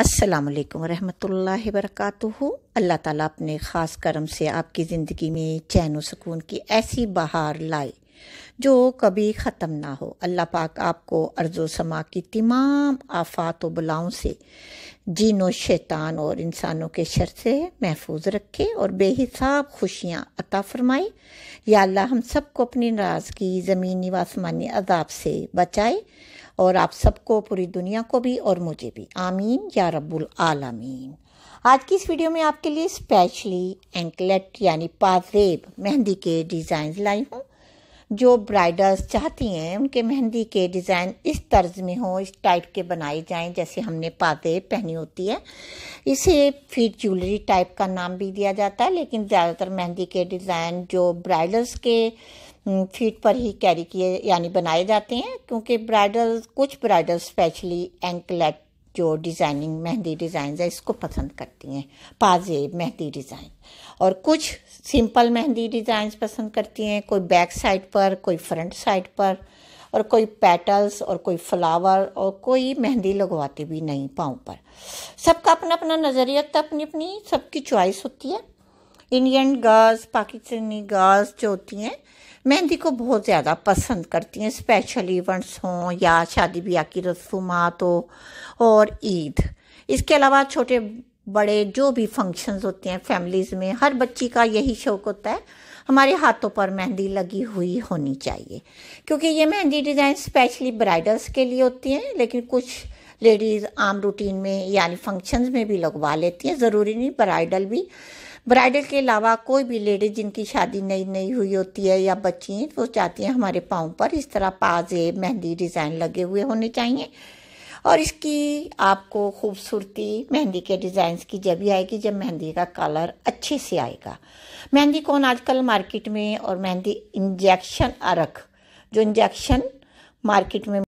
असलकम वरहमल वरक अल्लाह ताला अपने ख़ास करम से आपकी ज़िंदगी में चैन व सुकून की ऐसी बहार लाए जो कभी ख़त्म ना हो अल्लाह पाक आपको अर्ज़ो समा की तमाम आफात बुलाओं बलाओं से जीनो शैतान और इंसानों के शर से महफूज रखे और बेहिसाब खुशियाँ अता फरमाए या अल्लाह हम सबको अपनी नाराज़गी ज़मीनी व आसमानी अदाब से बचाए और आप सबको पूरी दुनिया को भी और मुझे भी आमीन या रब्बुल आलमीन आज की इस वीडियो में आपके लिए स्पेशली एंकलेट यानी पाजेब मेहंदी के डिज़ाइन लाई हूँ जो ब्राइडल्स चाहती हैं उनके मेहंदी के डिज़ाइन इस तर्ज में हो इस टाइप के बनाए जाएं जैसे हमने पाते पहनी होती है इसे फिर ज्वेलरी टाइप का नाम भी दिया जाता है लेकिन ज़्यादातर मेहंदी के डिज़ाइन जो ब्राइडल्स के फीट पर ही कैरी किए यानी बनाए जाते हैं क्योंकि ब्राइडल कुछ ब्राइडल स्पेशली एंकलेट जो डिज़ाइनिंग मेहंदी डिज़ाइन है इसको पसंद करती हैं पाजेब मेहंदी डिज़ाइन और कुछ सिंपल मेहंदी डिज़ाइंस पसंद करती हैं कोई बैक साइड पर कोई फ्रंट साइड पर और कोई पेटल्स और कोई फ्लावर और कोई मेहंदी लगवाती भी नहीं पाँव पर सबका अपना अपना नज़रिया अपनी अपनी सबकी चॉइस होती है इंडियन गर्ल्स पाकिस्तानी गर्ल्स जो होती हैं मेहंदी को बहुत ज़्यादा पसंद करती हैं स्पेशल इवेंट्स हों या शादी ब्याह की रसूमात हो और ईद इसके अलावा छोटे बड़े जो भी फंक्शंस होते हैं फैमिलीज़ में हर बच्ची का यही शौक़ होता है हमारे हाथों पर मेहंदी लगी हुई होनी चाहिए क्योंकि ये मेहंदी डिज़ाइन स्पेशली ब्राइडल्स के लिए होती हैं लेकिन कुछ लेडीज़ आम रूटीन में यानी फंक्शंस में भी लगवा लेती हैं ज़रूरी नहीं ब्राइडल भी ब्राइडल के अलावा कोई भी लेडीज जिनकी शादी नई नई हुई होती है या बच्ची हैं वो चाहती हैं हमारे पाँव पर इस तरह पाजे मेहंदी डिज़ाइन लगे हुए होने चाहिए और इसकी आपको खूबसूरती मेहंदी के डिजाइन की जब ही आएगी जब मेहंदी का कलर अच्छे से आएगा मेहंदी कौन आजकल मार्केट में और मेहंदी इंजेक्शन अरख जो इंजेक्शन मार्केट में